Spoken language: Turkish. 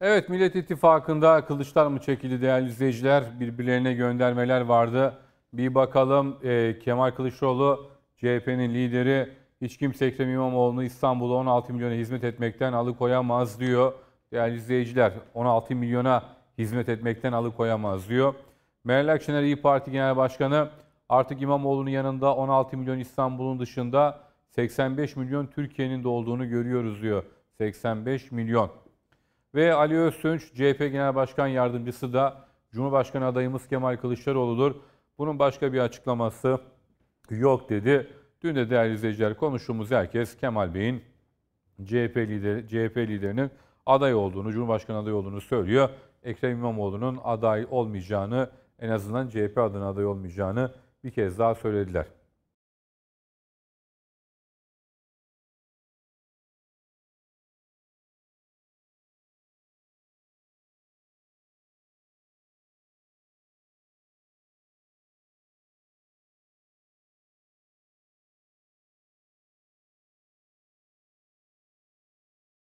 Evet Millet İttifakı'nda kılıçlar mı çekildi değerli izleyiciler? Birbirlerine göndermeler vardı. Bir bakalım e, Kemal Kılıçdaroğlu CHP'nin lideri hiç kimse Ekrem İmamoğlu'nu İstanbul'a 16 milyona hizmet etmekten alıkoyamaz diyor. Değerli izleyiciler 16 milyona hizmet etmekten alıkoyamaz diyor. Meral Akşener İyi Parti Genel Başkanı artık İmamoğlu'nun yanında 16 milyon İstanbul'un dışında 85 milyon Türkiye'nin de olduğunu görüyoruz diyor. 85 milyon. Ve Ali Öztürk, CHP Genel Başkan Yardımcısı da Cumhurbaşkanı adayımız Kemal Kılıçdaroğlu'dur. Bunun başka bir açıklaması yok dedi. Dün de değerli izleyiciler konuştuğumuz herkes Kemal Bey'in CHP, lideri, CHP liderinin aday olduğunu, Cumhurbaşkanı adayı olduğunu söylüyor. Ekrem İmamoğlu'nun aday olmayacağını, en azından CHP adına aday olmayacağını bir kez daha söylediler.